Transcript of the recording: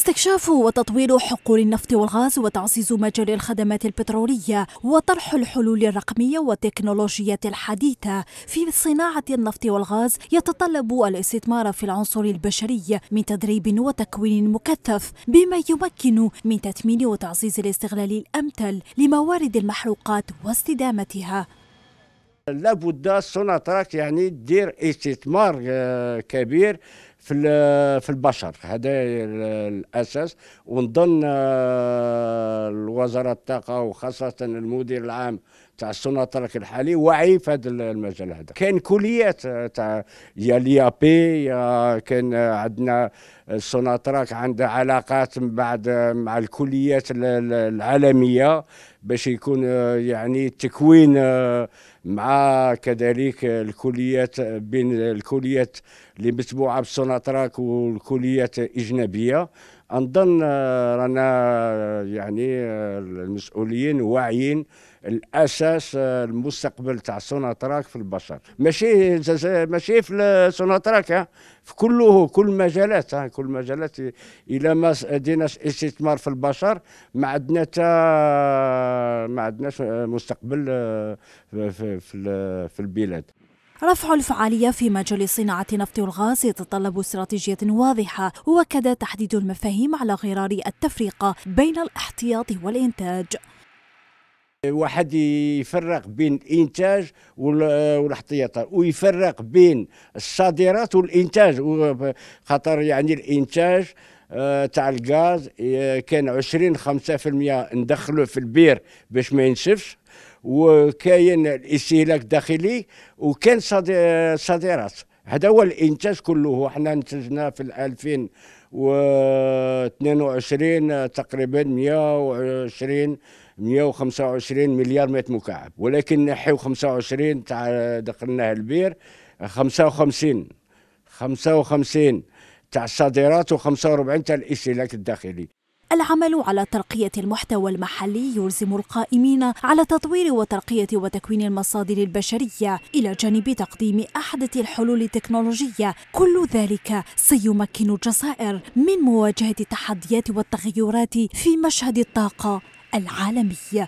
استكشاف وتطوير حقول النفط والغاز وتعزيز مجال الخدمات البترولية وطرح الحلول الرقمية والتكنولوجيات الحديثة في صناعة النفط والغاز يتطلب الاستثمار في العنصر البشري من تدريب وتكوين مكثف بما يمكن من تثمين وتعزيز الاستغلال الأمثل لموارد المحروقات واستدامتها لابد سوناتراك يعني دير استثمار آه، كبير في في البشر هذا الاساس ونظن آه، الوزاره الطاقه وخاصه المدير العام تاع السناترك الحالي واعي في هذا المجال هذا كاين كليات آه، تاع يا لي بي يا كان آه، عندنا السناتراك عندها علاقات من بعد مع الكليات العالميه باش يكون يعني التكوين مع كذلك الكليات بين الكليات اللي متبوعه بالسناتراك تراك والكليات اجنبيه نظن آه، رانا آه، يعني آه، المسؤولين واعيين الاساس المستقبل تاع سوناتراك في البشر ماشي ماشي في سوناتراك في كله كل مجالات كل مجالات الى ما ديناش استثمار في البشر ما عندنا تا ما عندناش مستقبل في في البلاد رفع الفعالية في مجال صناعة النفط والغاز يتطلب استراتيجية واضحة وكذا تحديد المفاهيم على غرار التفرقة بين الاحتياط والإنتاج واحد يفرق بين الانتاج والاحتياطات ويفرق بين الصادرات والانتاج خاطر يعني الانتاج آه، تاع الغاز آه، كان 20 5% ندخلوه في البير باش ما ينشفش وكاين الاستهلاك الداخلي وكان صادرات هذا هو الانتاج كله حنا انتجنا في 2022 تقريبا 120 125 مليار متر مكعب ولكن نحيو 25 تاع دخلنا البير 55 55 تاع الصادرات و45 تاع الاستهلاك الداخلي العمل على ترقية المحتوى المحلي يلزم القائمين على تطوير وترقية وتكوين المصادر البشرية إلى جانب تقديم أحدث الحلول التكنولوجية كل ذلك سيمكن الجزائر من مواجهة التحديات والتغيرات في مشهد الطاقة العالمي